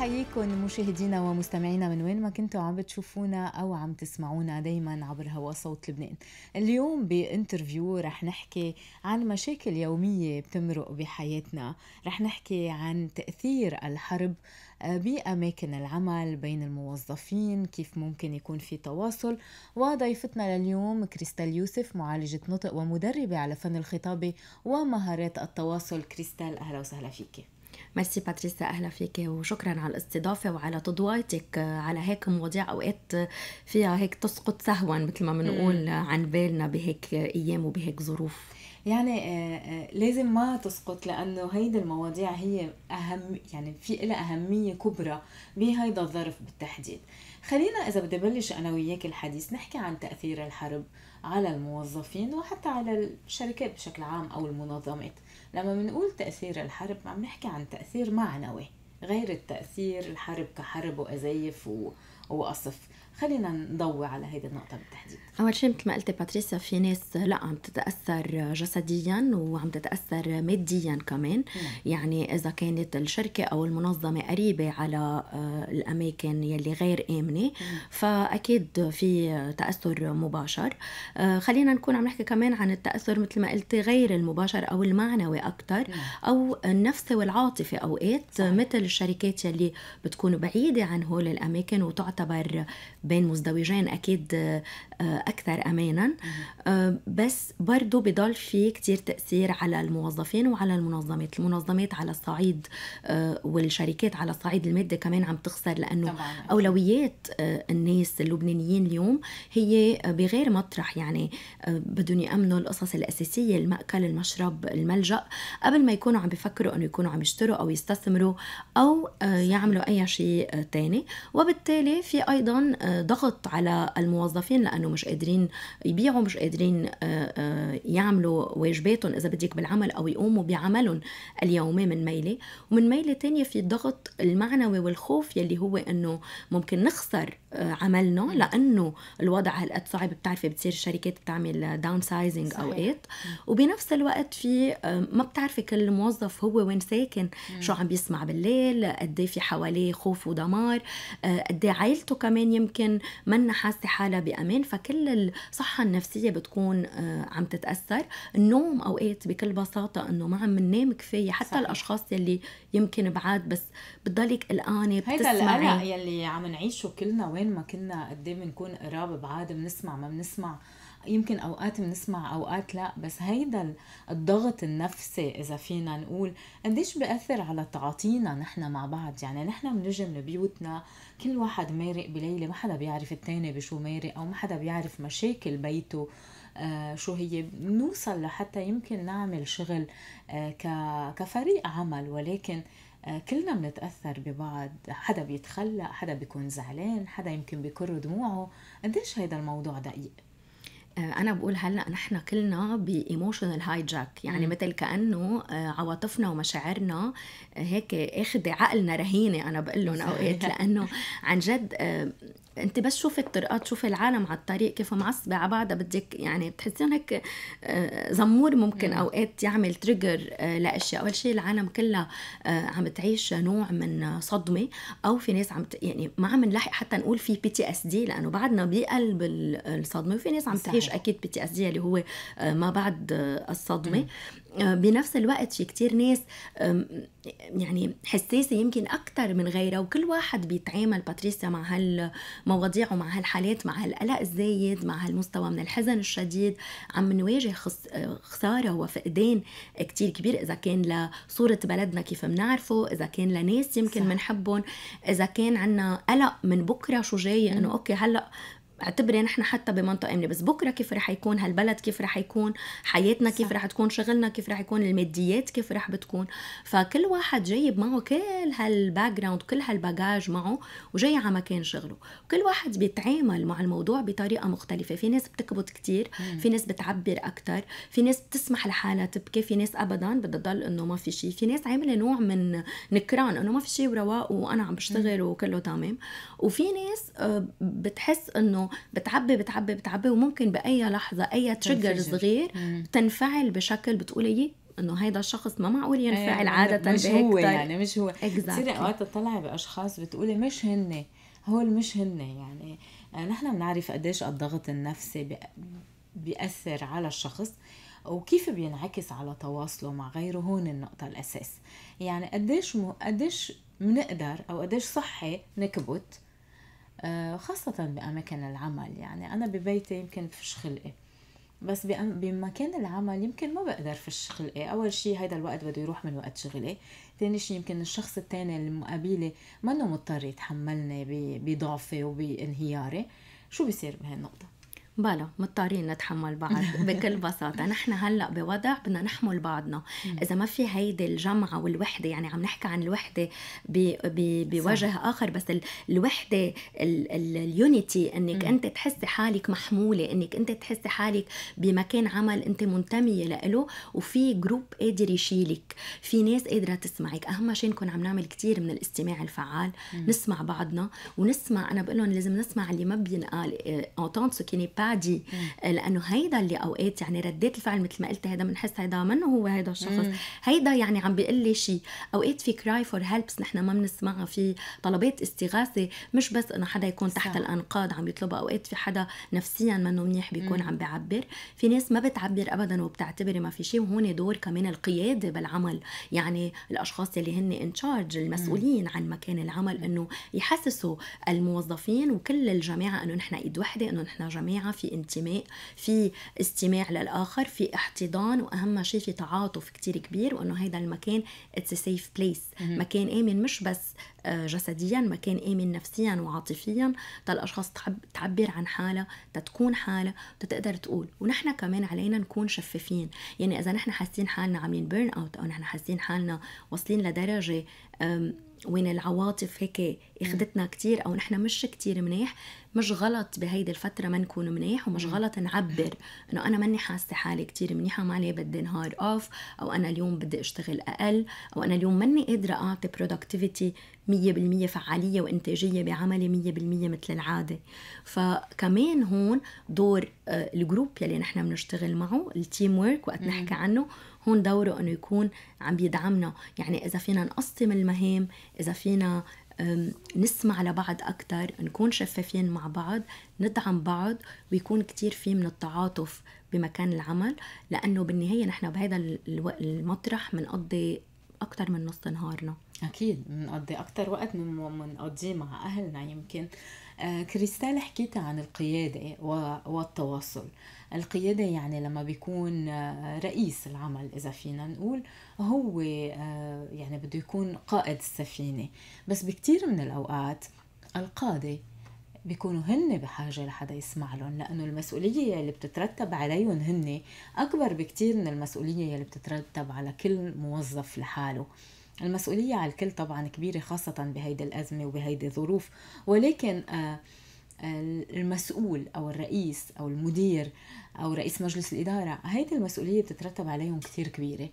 أحييكم مشاهدينا ومستمعينا من وين ما كنتوا عم بتشوفونا أو عم تسمعونا دايما عبر هوا صوت لبنان اليوم بانترفيو رح نحكي عن مشاكل يومية بتمرق بحياتنا رح نحكي عن تأثير الحرب آه، بأماكن العمل بين الموظفين كيف ممكن يكون في تواصل وضيفتنا لليوم كريستال يوسف معالجة نطق ومدربة على فن الخطابة ومهارات التواصل كريستال أهلا وسهلا فيكي ميرسي باتريسا أهلا فيك وشكرا على الاستضافة وعلى تضوايتك آه، على هيك مواضيع أوقات آه، فيها هيك تسقط سهوا مثل ما بنقول عن بالنا بهيك أيام وبهيك ظروف يعني آه، آه، لازم ما تسقط لانه هيدي المواضيع هي اهم يعني في لها اهميه كبرى بهيدا الظرف بالتحديد خلينا اذا بدي بلش انا وياك الحديث نحكي عن تاثير الحرب على الموظفين وحتى على الشركات بشكل عام او المنظمات لما بنقول تاثير الحرب عم نحكي عن تاثير معنوي غير التاثير الحرب كحرب وازايف وقصف خلينا نضوي على هذه النقطة بالتحديد أول شيء مثل ما قلتي باتريسيا في ناس لا عم تتأثر جسديا وعم تتأثر ماديا كمان مم. يعني إذا كانت الشركة أو المنظمة قريبة على آه، الأماكن يلي غير آمنة فأكيد في تأثر مباشر آه، خلينا نكون عم نحكي كمان عن التأثر مثل ما قلتي غير المباشر أو المعنوي أكثر أو النفسي والعاطفي أوقات مثل الشركات يلي بتكون بعيدة عن هول الأماكن وتعتبر بين مزدوجين اكيد آه، اكثر امانا آه، بس برضه بضل في كتير تاثير على الموظفين وعلى المنظمات المنظمات على الصعيد آه، والشركات على الصعيد المادي كمان عم تخسر لانه طبعا. اولويات الناس اللبنانيين اليوم هي بغير مطرح يعني بدهم يامنوا القصص الاساسيه الماكل المشرب الملجا قبل ما يكونوا عم بيفكروا انه يكونوا عم يشتروا او يستثمروا او يعملوا اي شيء تاني وبالتالي في ايضا ضغط على الموظفين لانه مش قادرين يبيعوا مش قادرين آه، آه، يعملوا واجباتهم اذا بدك بالعمل او يقوموا بعملهم اليومي من ميله ومن ميله تانية في الضغط المعنوي والخوف يلي هو انه ممكن نخسر آه، عملنا لانه الوضع هالقد صعب بتعرفي بتصير الشركات بتعمل داون سايزنج اوقات وبنفس الوقت في ما بتعرفي كل موظف هو وين ساكن مم. شو عم بيسمع بالليل قد إيه في حواليه خوف ودمار قد إيه عائلته كمان يمكن يمكن منا حاسه حالها بامان فكل الصحه النفسيه بتكون آه، عم تتاثر النوم اوقات بكل بساطه انه ما عم ننام كفايه حتى صحيح. الاشخاص يلي يمكن بعاد بس بتضلك قلقانه بتسمعي هيدا القلق يلي عم نعيشه كلنا وين ما كنا قد إيه بنكون قراب بعاد بنسمع ما بنسمع يمكن اوقات بنسمع اوقات لا بس هيدا الضغط النفسي اذا فينا نقول قديش بياثر على تعاطينا نحن مع بعض يعني نحن بنجي من بيوتنا كل واحد مارق بليله ما حدا بيعرف الثاني بشو مارق او ما حدا بيعرف مشاكل بيته آه شو هي بنوصل لحتى يمكن نعمل شغل آه كفريق عمل ولكن آه كلنا بنتأثر ببعض حدا بيتخلى حدا بيكون زعلان حدا يمكن بيكر دموعه قديش هيدا الموضوع دقيق آه، انا بقول هلا نحن كلنا بايموشنال هايجاك يعني م. مثل كانه آه، عواطفنا ومشاعرنا آه، هيك اخذ عقلنا رهينه انا بقول لهم اوقات لانه عن جد انت بس شوفي الطرقات شوفي العالم على الطريق كيف معصبه على بعضها بدك يعني بتحسين هيك آه، زمور ممكن اوقات يعمل تريجر آه، لاشياء اول شيء العالم كلها آه، عم تعيش نوع من صدمه او في ناس عم يعني ما عم نلحق حتى نقول في بي تي اس دي لانه بعدنا بقلب الصدمه وفي ناس عم تعيش اكيد بي تي اس دي اللي هو ما بعد الصدمه بنفس الوقت في كتير ناس يعني حساسة يمكن أكثر من غيرها وكل واحد بيتعامل باتريسيا مع هال مواضيع ومع هالحالات مع هالقلق الزايد مع هالمستوى من الحزن الشديد عم نواجه خسارة وفقدان كتير كبير إذا كان لصورة بلدنا كيف منعرفه إذا كان لناس يمكن منحبهم إذا كان عنا قلق من بكرة شو جاي إنه أوكي هلأ اعتبري يعني نحن حتى بمنطقه امنه بس بكره كيف رح يكون هالبلد كيف رح يكون حياتنا كيف صح. رح تكون شغلنا كيف رح يكون الماديات كيف رح بتكون فكل واحد جايب معه كل هالباك جراوند كل هالباجاج معه وجاي على مكان شغله وكل واحد بيتعامل مع الموضوع بطريقه مختلفه في ناس بتكبت كتير في ناس بتعبر اكثر في ناس بتسمح لحالها تبكي في ناس ابدا بدها تضل انه ما في شيء في ناس عامله نوع من نكران انه ما في شيء ورواق وانا عم بشتغل وكله تمام وفي ناس آه، بتحس انه بتعبي بتعبي بتعبي وممكن باي لحظه اي تريجر صغير تنفعل بشكل بتقولي إيه، انه هيدا الشخص ما معقول ينفعل أيه عاده مش هو يعني مش هو exactly. بتصيري اوقات تطلعي باشخاص بتقولي إيه، مش هن هول مش هن يعني آه، نحن بنعرف قديش الضغط النفسي بيأثر على الشخص وكيف بينعكس على تواصله مع غيره هون النقطة الأساس يعني قديش م... قديش بنقدر أو قديش صحي نكبت آه، خاصة بأماكن العمل يعني أنا ببيتي يمكن بفش خلقي بس بمكان العمل يمكن ما بقدر فش خلقي اول شيء هيدا الوقت بده يروح من وقت شغلي ثاني شيء يمكن الشخص الثاني المقابله أنه مضطر يتحملني بضعفي وبانهياري شو بيصير بهالنقطه بلا مضطرين نتحمل بعض بكل بساطة نحن هلأ بوضع بدنا نحمل بعضنا إذا ما في هيدي الجمعة والوحدة يعني عم نحكي عن الوحدة بوجه آخر بس الوحدة اليونيتي أنك أنت تحسي حالك محمولة أنك أنت تحسي حالك بمكان عمل أنت منتمية له وفي جروب قادر يشيلك في ناس قادرة تسمعك أهم شيء نكون عم نعمل كتير من الاستماع الفعال نسمع بعضنا ونسمع أنا بقول لهم لازم نسمع اللي ما بينقال آه، entendre ce يعني عادي آه، لانه هيدا اللي اوقات يعني ردات الفعل مثل ما قلت هيدا بنحس هيدا منه هو هيدا الشخص هيدا يعني عم بيقول لي شيء اوقات في كراي فور هيلبس نحن ما بنسمعها في طلبات استغاثه مش بس انه حدا يكون تحت صح. الانقاض عم يطلبها اوقات في حدا نفسيا منه منيح بيكون عم بيعبر في ناس ما بتعبر ابدا وبتعتبري ما في شيء وهون دور كمان القياده بالعمل يعني الاشخاص اللي هن ان تشارج المسؤولين عن مكان العمل انه يحسسوا الموظفين وكل الجماعه انه نحن ايد وحده انه نحن جماعه في انتماء في استماع للاخر في احتضان واهم شيء في تعاطف كتير كبير وانه هذا المكان اتس سيف بليس مكان امن مش بس آه، جسديا مكان امن نفسيا وعاطفيا تالاشخاص تعبر عن حالها تتكون حالها تتقدر تقول ونحن كمان علينا نكون شفافين يعني اذا نحن حاسين حالنا عاملين بيرن اوت او نحن حاسين حالنا واصلين لدرجه وين العواطف هيك اخذتنا كتير او نحن مش كتير منيح مش غلط بهيدي الفتره ما نكون منيح ومش غلط نعبر انه انا ماني حاسه حالي كتير منيحه ما علي بدي نهار اوف او انا اليوم بدي اشتغل اقل او انا اليوم ماني قادره اعطي برودكتيفيتي 100% فعاليه وانتاجيه بعملي 100% مثل العاده فكمان هون دور آه، الجروب يلي نحن بنشتغل معه التيم ورك وقت نحكي عنه هون دوره انه يكون عم يدعمنا يعني اذا فينا نقسم المهام اذا فينا نسمع لبعض أكثر نكون شفافين مع بعض ندعم بعض ويكون كتير في من التعاطف بمكان العمل لأنه بالنهاية نحن بهذا المطرح بنقضي أكثر من نص نهارنا أكيد بنقضي أكثر وقت بنقضيه مع أهلنا يمكن آه، كريستال حكيت عن القيادة والتواصل القيادة يعني لما بيكون آه، رئيس العمل إذا فينا نقول هو آه، يعني بده يكون قائد السفينة بس بكتير من الأوقات القادة بيكونوا هن بحاجة لحدا يسمع لهم لأنه المسؤولية اللي بتترتب عليهم هن أكبر بكتير من المسؤولية اللي بتترتب على كل موظف لحاله المسؤولية على الكل طبعا كبيرة خاصة بهيدي الأزمة وبهيدي الظروف ولكن آه، آه، المسؤول أو الرئيس أو المدير أو رئيس مجلس الإدارة هيدي المسؤولية بتترتب عليهم كثير كبيرة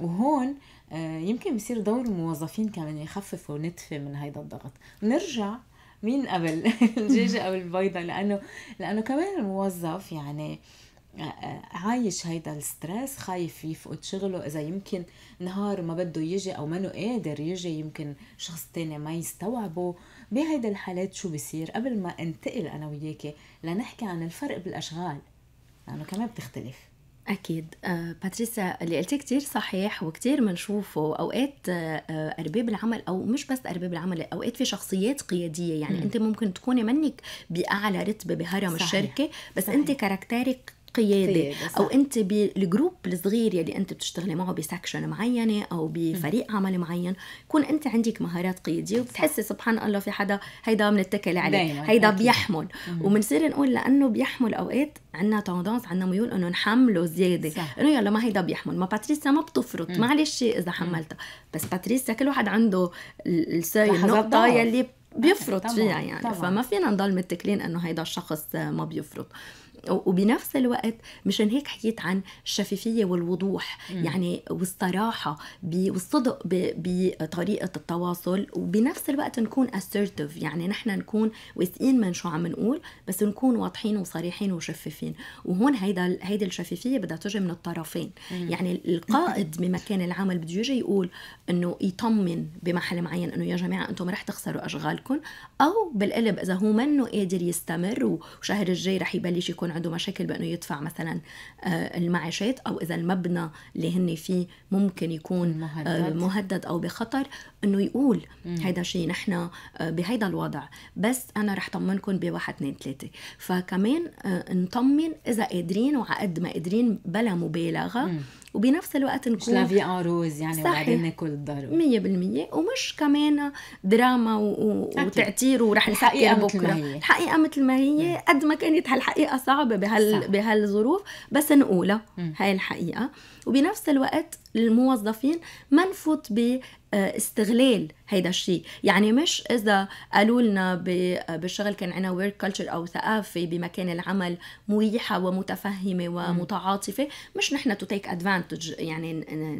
وهون آه، يمكن بصير دور الموظفين كمان يخففوا نتفة من هيدا الضغط نرجع مين قبل الدجاجة أو البيضة لأنه لأنه كمان الموظف يعني عايش هيدا الستريس خايف يفقد شغله اذا يمكن نهار ما بده يجي او منه قادر يجي يمكن شخص تاني ما يستوعبه بهيدا الحالات شو بصير قبل ما انتقل انا وياكي لنحكي عن الفرق بالاشغال لانه كمان بتختلف أكيد آه باتريسا اللي قلتيه كتير صحيح وكتير بنشوفه أوقات آه،, آه أرباب العمل أو مش بس أرباب العمل أوقات في شخصيات قيادية يعني م. أنت ممكن تكوني منك بأعلى رتبة بهرم صحيح. الشركة بس صحيح. أنت كاركتيرك قياده, او انت بالجروب الصغير يلي يعني انت بتشتغلي معه بسكشن معينه او بفريق عمل معين يكون انت عندك مهارات قياديه وبتحسي سبحان الله في حدا هيدا بنتكل عليه هيدا بيحمل وبنصير نقول لانه بيحمل اوقات عندنا توندونس عندنا ميول انه نحمله زياده انه يلا ما هيدا بيحمل ما باتريسيا ما بتفرط معلش اذا حملتها بس باتريسيا كل واحد عنده الساي النقطه يلي بيفرط فيها يعني طبعًا. فما فينا نضل متكلين انه هيدا الشخص ما بيفرط وبنفس الوقت مشان هيك حكيت عن الشفافية والوضوح م. يعني والصراحة والصدق بطريقة التواصل وبنفس الوقت نكون assertive يعني نحن نكون واثقين من شو عم نقول بس نكون واضحين وصريحين وشفافين وهون هيدا هيدي الشفافية بدها تجي من الطرفين م. يعني القائد بمكان العمل بده يجي يقول انه يطمن بمحل معين انه يا جماعة انتم رح تخسروا اشغالكم او بالقلب اذا هو منه قادر يستمر وشهر الجاي رح يبلش يكون يكون عنده مشاكل بانه يدفع مثلا آه، المعاشات او اذا المبنى اللي هن فيه ممكن يكون آه، مهدد, مهدد او بخطر انه يقول هيدا شيء نحن آه، بهيدا الوضع بس انا رح طمنكم بواحد اثنين ثلاثه فكمان نطمن اذا قادرين وعقد ما قادرين بلا مبالغه وبنفس الوقت نكون لافي ان روز يعني وبعدين ناكل الضرب 100% ومش كمان دراما و... وتعتير ورح نحكي بكره الحقيقه مثل ما هي قد ما كانت هالحقيقه صعبه بهال صح. بهالظروف بس نقولها هاي الحقيقه وبنفس الوقت الموظفين ما نفوت باستغلال هيدا الشيء يعني مش اذا قالوا لنا بالشغل كان عندنا ورك كلتشر او ثقافه بمكان العمل مريحه ومتفهمه ومتعاطفه مش نحن تو تيك ادفانتج يعني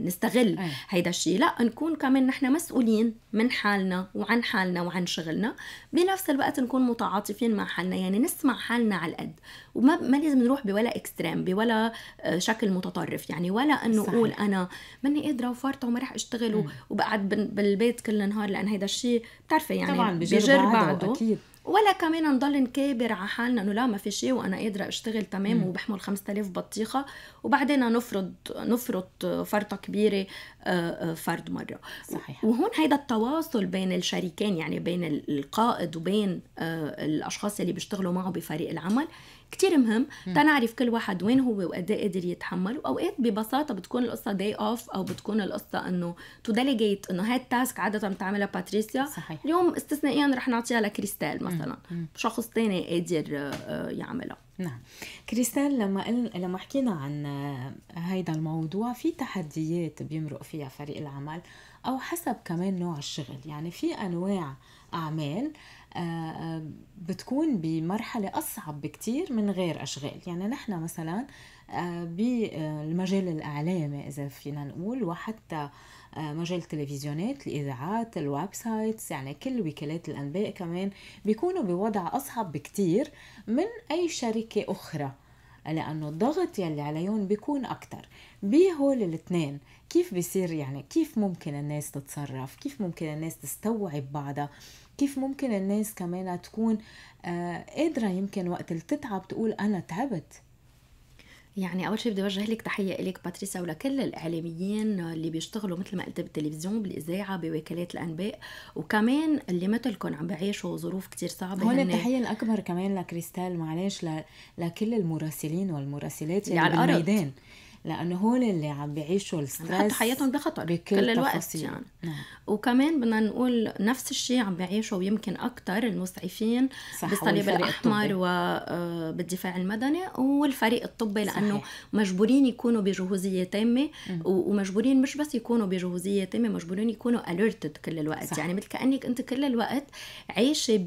نستغل هيدا الشيء لا نكون كمان نحن مسؤولين من حالنا وعن حالنا وعن شغلنا بنفس الوقت نكون متعاطفين مع حالنا يعني نسمع حالنا على القد وما ما لازم نروح بولا اكستريم بولا آه، شكل متطرف يعني ولا انه اقول انا ماني قادره وفرطه وما راح اشتغل وبقعد بالبيت كل النهار لان هيدا الشيء بتعرفي يعني طبعا بجر بعده اكيد ولا كمان نضل نكابر على حالنا انه لا ما في شيء وانا قادره اشتغل تمام مم. وبحمل 5000 بطيخه وبعدين نفرض نفرض فرطه كبيره آه، آه، فرد مره صحيح وهون هيدا التواصل بين الشريكين يعني بين القائد وبين الاشخاص اللي بيشتغلوا معه بفريق العمل كتير مهم تنعرف كل واحد وين هو وقد ايه قادر يتحمل واوقات ببساطه بتكون القصه داي اوف او بتكون القصه انه تو ديليجيت انه هاي التاسك عاده بتعملها باتريسيا صحيح. اليوم استثنائيا رح نعطيها لكريستال مثلا مم. شخص تاني قادر آه، آه، يعملها نعم كريستال لما قلنا لما حكينا عن آه، هيدا الموضوع في تحديات بيمرق فيها فريق العمل او حسب كمان نوع الشغل يعني في انواع اعمال آه آه، آه، بتكون بمرحلة أصعب بكتير من غير أشغال يعني نحن مثلا آه، بالمجال الإعلامي إذا فينا نقول وحتى مجال التلفزيونات الإذاعات الويب سايتس يعني كل وكالات الأنباء كمان بيكونوا بوضع أصعب بكتير من أي شركة أخرى لأنه الضغط يلي عليهم بيكون أكتر بهول الاثنين كيف بصير يعني كيف ممكن الناس تتصرف كيف ممكن الناس تستوعب بعضها كيف ممكن الناس كمان تكون آه قادرة يمكن وقت اللي تتعب تقول أنا تعبت يعني اول شيء بدي اوجه لك تحيه لك باتريسا ولكل الاعلاميين اللي بيشتغلوا مثل ما قلت بالتلفزيون بالاذاعه بوكالات الانباء وكمان اللي مثلكم عم بعيشوا ظروف كتير صعبه هون التحيه الاكبر كمان لكريستال معلش ل... لكل المراسلين والمراسلات اللي, اللي على بالميدان لانه هول اللي عم بيعيشوا الستريس يعني حياتهم بخطر كل الوقت يعني نعم. وكمان بدنا نقول نفس الشيء عم بيعيشوا ويمكن اكثر المسعفين بالصليب الاحمر وبالدفاع آه، المدني والفريق الطبي لانه صحيح. مجبورين يكونوا بجهوزيه تامه ومجبورين مش بس يكونوا بجهوزيه تامه مجبورين يكونوا اليرتد كل الوقت صح. يعني مثل كانك انت كل الوقت عايشه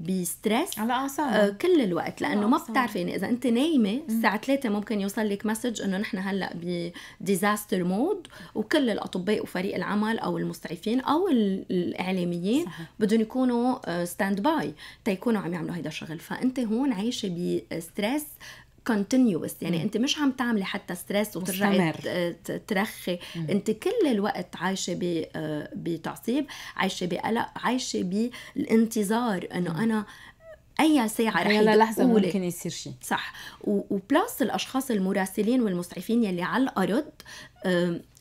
بستريس على اعصابك آه، كل الوقت لانه ما بتعرفي يعني اذا انت نايمه الساعه 3 ممكن يوصل لك مسج انه نحن هلا بديزاستر مود وكل الاطباء وفريق العمل او المستعفين او الاعلاميين بدهم يكونوا ستاند آه، باي تيكونوا عم يعملوا هيدا الشغل فانت هون عايشه بستريس آه، continuous يعني مم. انت مش عم تعملي حتى ستريس وترجعي آه، ترخي مم. انت كل الوقت عايشه بتعصيب عايشه بقلق عايشه بالانتظار انه انا اي ساعه رح يلا لحظه ممكن يصير شيء صح وبلاس الاشخاص المراسلين والمسعفين يلي على الارض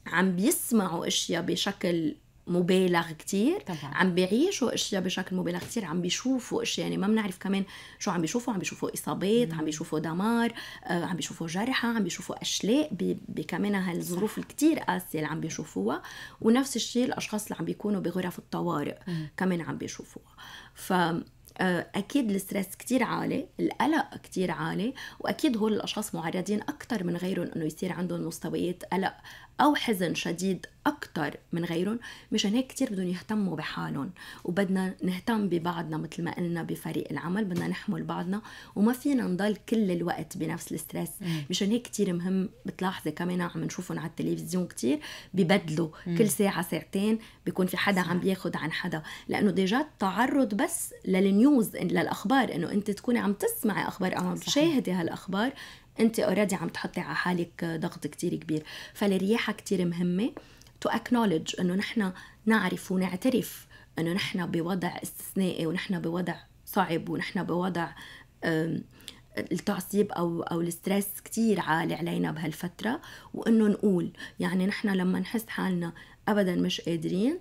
عم بيسمعوا اشياء بشكل مبالغ كتير طبعا. عم بيعيشوا اشياء بشكل مبالغ كتير عم بيشوفوا اشياء يعني ما بنعرف كمان شو عم بيشوفوا عم بيشوفوا اصابات مم. عم بيشوفوا دمار آه، عم بيشوفوا جرحى عم بيشوفوا اشلاء بكمان هالظروف الكتير قاسيه اللي عم بيشوفوها ونفس الشيء الاشخاص اللي عم بيكونوا بغرف الطوارئ مم. كمان عم بيشوفوها ف آه، اكيد الستريس كتير عالي القلق كتير عالي واكيد هول الاشخاص معرضين اكثر من غيرهم انه يصير عندهم مستويات قلق أو حزن شديد أكثر من غيرهم مشان هيك كتير بدهم يهتموا بحالهم وبدنا نهتم ببعضنا مثل ما قلنا بفريق العمل بدنا نحمل بعضنا وما فينا نضل كل الوقت بنفس الستريس مشان هيك كتير مهم بتلاحظي كمان عم نشوفهم على التلفزيون كتير ببدلوا كل ساعة ساعتين بيكون في حدا عم بياخد عن حدا لأنه ديجا التعرض بس للنيوز للأخبار إنه أنت تكوني عم تسمعي أخبار أو عم تشاهدي هالأخبار انت اوريدي عم تحطي على حالك ضغط كتير كبير فالرياحه كتير مهمه تو اكنولج انه نحن نعرف ونعترف انه نحن بوضع استثنائي ونحن بوضع صعب ونحن بوضع التعصيب او او الستريس كثير عالي علينا بهالفتره وانه نقول يعني نحن لما نحس حالنا ابدا مش قادرين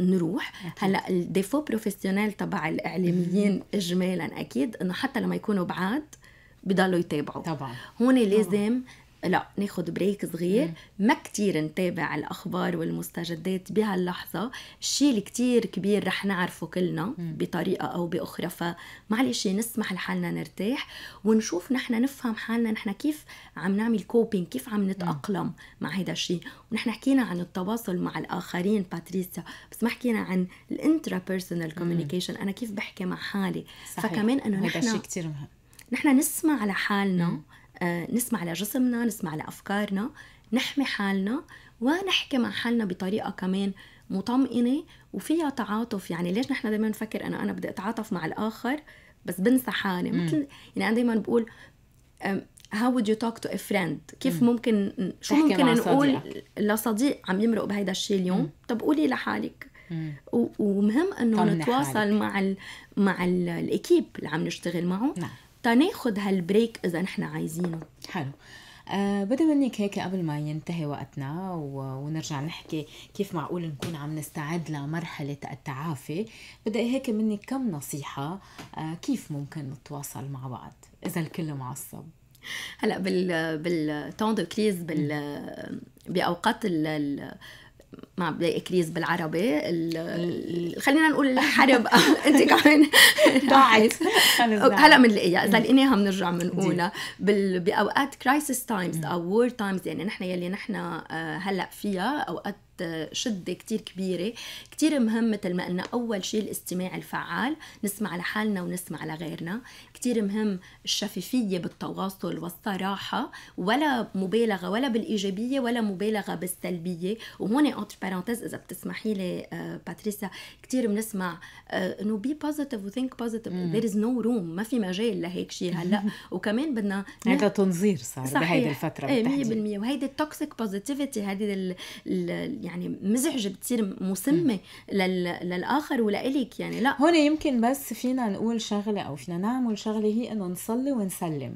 نروح هلا الديفو بروفيسيونيل تبع الاعلاميين اجمالا اكيد انه حتى لما يكونوا بعاد بضلوا يتابعوا طبعا هون لازم لا ناخذ بريك صغير ما كتير نتابع الاخبار والمستجدات بهاللحظه الشيء اللي كتير كبير رح نعرفه كلنا مم. بطريقه او باخرى فمعلش نسمح لحالنا نرتاح ونشوف نحن نفهم حالنا نحن كيف عم نعمل كوبين كيف عم نتاقلم مم. مع هذا الشيء ونحن حكينا عن التواصل مع الاخرين باتريسيا بس ما حكينا عن الانترا بيرسونال كوميونيكيشن انا كيف بحكي مع حالي صحيح. فكمان انه نحن هذا شيء كثير مهم نحن نسمع على حالنا آه، نسمع على جسمنا نسمع على أفكارنا نحمي حالنا ونحكي مع حالنا بطريقة كمان مطمئنة وفيها تعاطف يعني ليش نحن دائما نفكر أنا أنا بدي أتعاطف مع الآخر بس بنسى حالي مثل يعني أنا دائما بقول how would you talk to a friend كيف مم. ممكن شو ممكن نقول لصديق عم يمرق بهيدا الشيء اليوم مم. طب قولي لحالك ومهم انه نتواصل حالك. مع الـ مع الاكيب اللي عم نشتغل معه نعم. تناخد هالبريك اذا نحن عايزينه حلو أه بدي منك هيك قبل ما ينتهي وقتنا ونرجع نحكي كيف معقول نكون عم نستعد لمرحلة التعافي بدي هيك منك كم نصيحة أه كيف ممكن نتواصل مع بعض إذا الكل معصب هلا بال بالتون دو كريز بال باوقات ما بدي اكريز بالعربي خلينا نقول الحرب انت كمان ضاعت هلا بنلاقيها اذا لقيناها بنرجع بنقولها باوقات كرايسيس تايمز او وور تايمز يعني نحن يلي نحن آه، هلا فيها اوقات شدة كتير كبيرة كتير مهم مثل ما قلنا أول شيء الاستماع الفعال نسمع لحالنا ونسمع لغيرنا كتير مهم الشفافية بالتواصل والصراحة ولا مبالغة ولا بالإيجابية ولا مبالغة بالسلبية وهون أنتر بارانتز إذا بتسمحي لي باتريسا آه، كتير بنسمع آه، إنه بي بوزيتيف وثينك بوزيتيف ذير إز نو روم ما في مجال لهيك شيء هلا وكمان بدنا هذا تنظير صار بهيدي الفترة إيه، بالتحديد 100% وهيدي التوكسيك بوزيتيفيتي هذه يعني مزعجه بتصير مسمه لل... للاخر ولإلك يعني لا هون يمكن بس فينا نقول شغله او فينا نعمل شغله هي انه نصلي ونسلم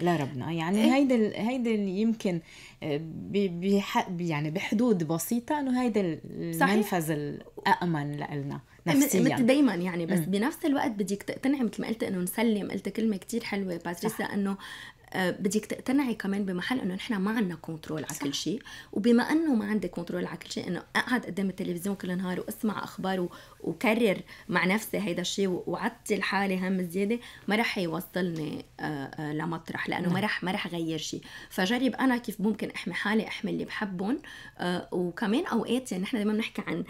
لربنا يعني إيه؟ هيدا هيدا يمكن بحق يعني بحدود بسيطه انه هيدا المنفذ الامن لنا إيه، نفسيا مثل دايما يعني بس م. بنفس الوقت بدك تقتنعي مثل ما قلت انه نسلم قلت كلمه كتير حلوه باتريسا انه آه، بدك تقتنعي كمان بمحل انه نحن ما عندنا كنترول على كل شيء وبما انه ما عندي كنترول على كل شيء انه اقعد قدام التلفزيون كل نهار واسمع اخبار وكرر مع نفسي هيدا الشيء وعطل حالي هم زياده ما راح يوصلني آه، آه، لمطرح لانه ما نعم. راح ما راح غير شيء فجرب انا كيف ممكن احمي حالي احمي اللي بحبهم وكمان اوقات يعني نحن دائما بنحكي عن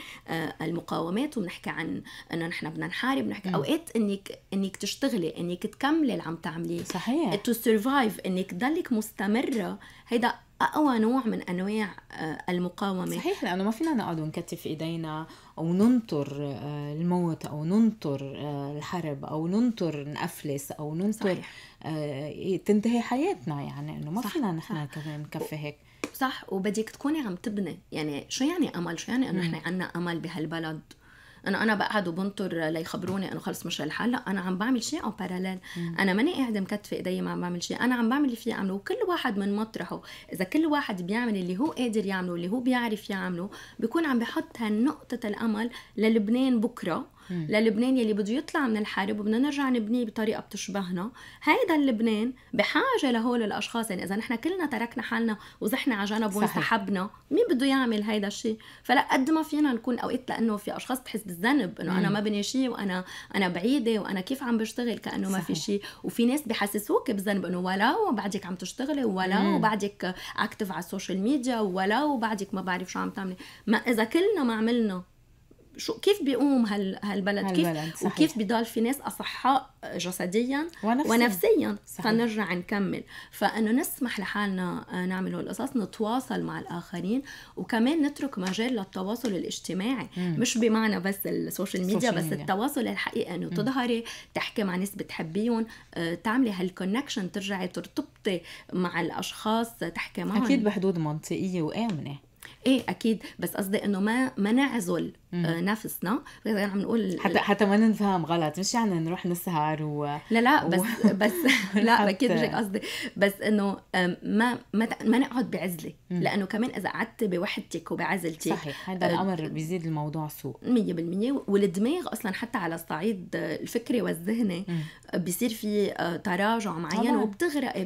المقاومات وبنحكي عن انه نحن بدنا نحارب بنحكي نعم. اوقات انك انك تشتغلي انك تكملي اللي عم تعمليه صحيح تو سرفايف لايف انك تضلك مستمره هيدا اقوى نوع من انواع آه، المقاومه صحيح لانه ما فينا نقعد ونكتف ايدينا او ننطر آه، الموت او ننطر آه، الحرب او ننطر نفلس او ننطر صحيح. إيه، تنتهي حياتنا يعني انه ما صح. فينا نحن كمان نكفي هيك صح وبدك تكوني عم تبني يعني شو يعني امل شو يعني انه احنا عنا امل بهالبلد انه انا بقعد وبنطر ليخبروني انه خلص مش الحال لا انا عم بعمل شيء او باراليل انا ماني قاعده مكتفه ايدي ما عم بعمل شيء انا عم بعمل اللي فيه اعمله وكل واحد من مطرحه اذا كل واحد بيعمل اللي هو قادر يعمله اللي هو بيعرف يعمله بيكون عم بحط هالنقطه الامل للبنان بكره للبنان يلي بده يطلع من الحرب وبدنا نرجع نبنيه بطريقه بتشبهنا هيدا اللبنان بحاجه لهول الاشخاص يعني اذا نحن كلنا تركنا حالنا وزحنا على جنب وانسحبنا مين بده يعمل هيدا الشيء فلا قد ما فينا نكون اوقات لانه في اشخاص بتحس بالذنب انه انا ما بني شيء وانا انا بعيده وانا كيف عم بشتغل كانه ما في شيء وفي ناس بحسسوك بذنب انه ولا وبعدك عم تشتغلي ولا مم. وبعدك اكتف على السوشيال ميديا ولا وبعدك ما بعرف شو عم تعملي ما اذا كلنا ما عملنا شو كيف بيقوم هال هالبلد, هالبلد كيف صحيح. وكيف بضل في ناس اصحاء جسديا ونفسيا, ونفسيا. صحيح. فنرجع نكمل فانه نسمح لحالنا نعمل هالقصص نتواصل مع الاخرين وكمان نترك مجال للتواصل الاجتماعي مم. مش بمعنى بس السوشيال ميديا بس ميديا. التواصل الحقيقي انه تظهري تحكي مع ناس بتحبيهم آه، تعملي هالكونكشن ترجعي ترتبطي مع الاشخاص تحكي معهم اكيد بحدود منطقيه وامنه ايه اكيد بس قصدي انه ما ما نعزل آه، نفسنا غير عم نقول حتى حتى ما ننفهم غلط مش يعني نروح نسهر و لا لا بس بس لا اكيد مش قصدي بس انه ما ما, ما نقعد بعزله لانه كمان اذا قعدت بوحدتك وبعزلتك صحيح هذا آه، الامر بيزيد الموضوع سوء 100% والدماغ اصلا حتى على الصعيد آه، الفكري والذهني بيصير في تراجع معين وبتغرقي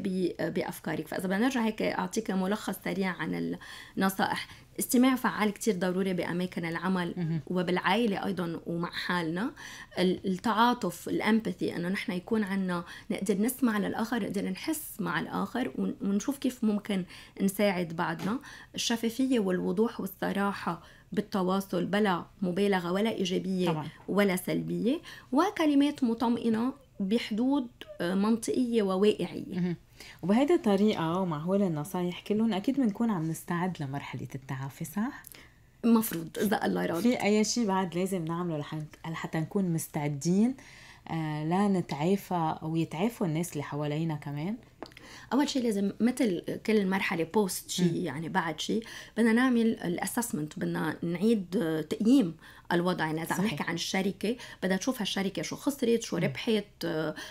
بافكارك فاذا بدنا نرجع هيك اعطيك ملخص سريع عن النصائح الاستماع فعال كتير ضروري بأماكن العمل وبالعائلة أيضا ومع حالنا التعاطف الأمباثي أنه نحن يكون عنا نقدر نسمع للآخر نقدر نحس مع الآخر ونشوف كيف ممكن نساعد بعضنا الشفافية والوضوح والصراحة بالتواصل بلا مبالغه ولا ايجابيه طبعا. ولا سلبيه وكلمات مطمئنه بحدود آه، منطقيه وواقعيه وبهيدي الطريقة ومع هول النصايح كلهم أكيد بنكون عم نستعد لمرحلة التعافي صح؟ مفروض إذا الله يراد في أي شيء بعد لازم نعمله لحتى نكون مستعدين آه، لا نتعافى ويتعافوا الناس اللي حوالينا كمان اول شيء لازم مثل كل مرحله بوست شيء يعني بعد شيء بدنا نعمل الاسسمنت بدنا نعيد تقييم الوضع يعني اذا عم نحكي عن الشركه بدها تشوف هالشركه شو خسرت شو ربحت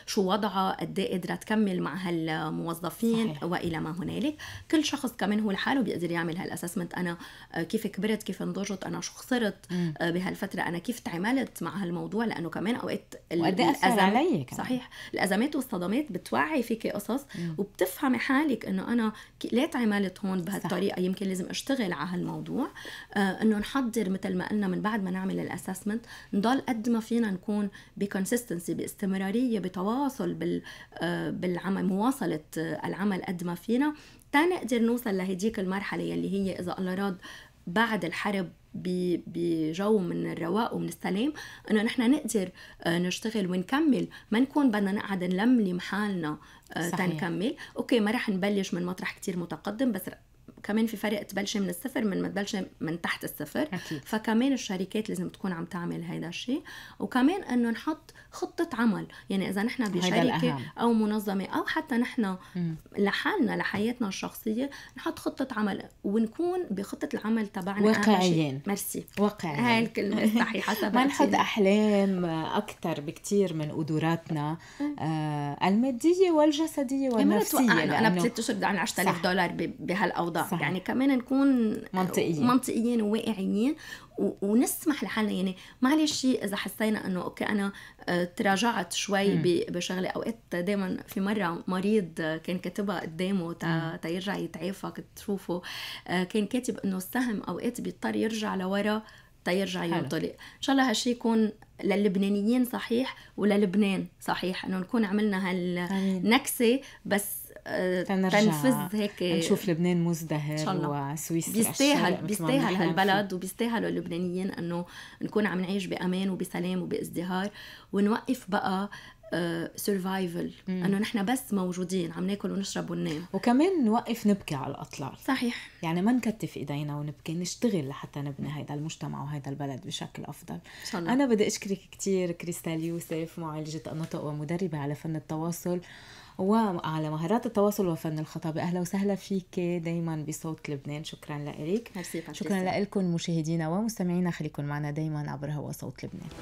شو وضعها قد ايه قدرت تكمل مع هالموظفين صحيح. والى ما هنالك كل شخص كمان هو لحاله بيقدر يعمل هالاسسمنت انا آه، كيف كبرت كيف نضجت انا شو خسرت آه، بهالفتره انا كيف تعاملت مع هالموضوع لانه كمان اوقات وقد إيه اثر عليك صحيح الازمات والصدمات بتوعي فيك قصص وبتفهمي حالك انه انا ليه تعاملت هون بهالطريقه يمكن لازم اشتغل على هالموضوع آه انه نحضر مثل ما قلنا من بعد ما نعمل الاسسمنت نضل قد ما فينا نكون بكونسستنسي باستمراريه بتواصل بال آه بالعمل مواصله آه، العمل قد ما فينا تنقدر نوصل لهديك المرحله يلي هي اذا الله راد بعد الحرب بجو من الرواء ومن السلام انه نحن نقدر آه، نشتغل ونكمل ما نكون بدنا نقعد نلملم حالنا تنكمل اوكي ما راح نبلش من مطرح كتير متقدم بس كمان في فرق تبلشي من الصفر من ما تبلشي من تحت الصفر أكيد. فكمان الشركات لازم تكون عم تعمل هذا الشيء وكمان انه نحط خطه عمل يعني اذا نحن بشركه او منظمه او حتى نحن لحالنا لحياتنا الشخصيه نحط خطه عمل ونكون بخطه العمل تبعنا واقعيين ميرسي واقعيين هاي الكلمه الصحيحه ما نحط احلام اكثر بكثير من قدراتنا آه الماديه والجسديه إيه، والنفسيه ما انا بثلاث اشهر بدي اعمل 10000 دولار بهالاوضاع صحيح. يعني كمان نكون منطقيين منطقيين وواقعيين ونسمح لحالنا يعني معلش اذا حسينا انه اوكي انا آه، تراجعت شوي بشغله اوقات دائما في مره مريض كان كاتبها قدامه تا تيرجع يتعافى كنت تشوفه آه، كان كاتب انه السهم اوقات بيضطر يرجع لورا تيرجع ينطلق ان شاء الله هالشي يكون للبنانيين صحيح وللبنان صحيح انه نكون عملنا هالنكسه بس تنفذ هيك نشوف لبنان مزدهر وسويسرا بيستاهل بيستاهل هالبلد وبيستاهلوا اللبنانيين انه نكون عم نعيش بامان وبسلام وبازدهار ونوقف بقى سرفايفل آه، انه نحن بس موجودين عم ناكل ونشرب وننام وكمان نوقف نبكي على الاطلال صحيح يعني ما نكتف ايدينا ونبكي نشتغل لحتى نبني هيدا المجتمع وهيدا البلد بشكل افضل إن شاء الله. انا بدي اشكرك كثير كريستال يوسف معالجه النطق ومدربه على فن التواصل وعلى مهارات التواصل وفن الخطابة أهلا وسهلا فيك دايما بصوت لبنان شكرا لك شكرا لكم مشاهدينا ومستمعينا خليكم معنا دايما عبر هو صوت لبنان